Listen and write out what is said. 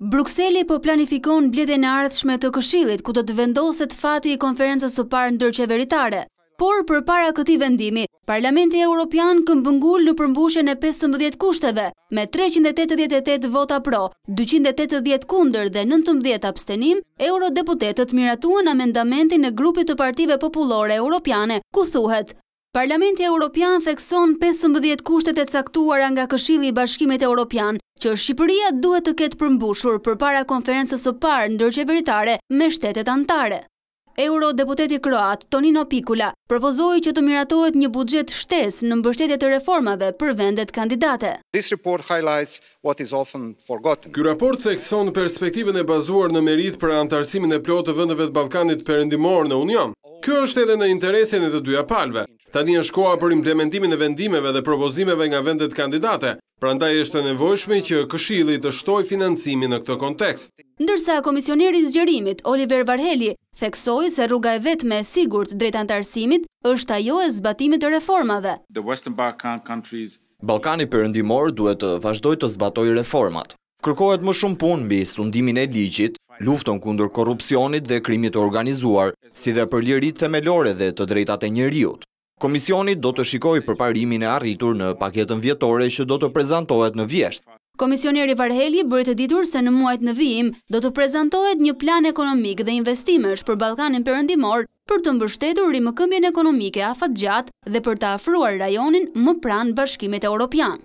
Bruxelli po planifikon bledhe në ardhshme të këshilit, ku do të vendoset fati i konferenzës së parë në dërqe veritare. Por, për para këti vendimi, Parlamenti Europian këmbëngull në përmbushën e 15 kushteve, me 388 vota pro, 280 kunder dhe 19 abstenim, eurodeputetet miratuan amendamentin e grupit të partive populore europiane, ku thuhet. Parlamenti Europian thekson 15 kushtet e caktuar nga këshili i bashkimit e Europian, që Shqipëria duhet të ketë përmbushur për para konferences o parë në veritare me shtetet antare. Eurodeputeti Kroat, Tonino Pikula, propozoi që të miratohet një budget shtes në mbështetje të reformave për vendet kandidate. Ky raport thekson perspektivën e bazuar në merit për antarësimin e plotë të vëndëve të Balkanit përëndimor në Union. Kjo është edhe në interesin e të dyja palve. Ta një është koha për implementimin e vendimeve dhe propozimeve nga vendet kandidate, pra ndaj është e nevojshme që këshili të shtoj financimin në këtë kontekst. Ndërsa komisioneri zgjerimit, Oliver Varheli, theksoj se rruga e vetë me sigur të drejt antarësimit është ajo e zbatimit të reformave. Balkani përëndimor duhet të vazhdoj të zbatoj reformat. Kërkohet më shumë punë mbi sundimin e ligjit, luftën kundur korupcionit dhe krimit organizuar, si dhe për ljerit të melore dhe të drejtate njëriut. Komisioni do të shikoj përparimin e arritur në paketën vjetore që do të prezentohet në vjesht. Komisioni Rivarheli bërë të ditur se në muajt në vijim do të prezentohet një plan ekonomik dhe investimesh për Balkanin përëndimor për të mbështetur rrimë këmbjen ekonomike afat gjatë dhe për të afruar rajonin më pranë bashkimit e Europian.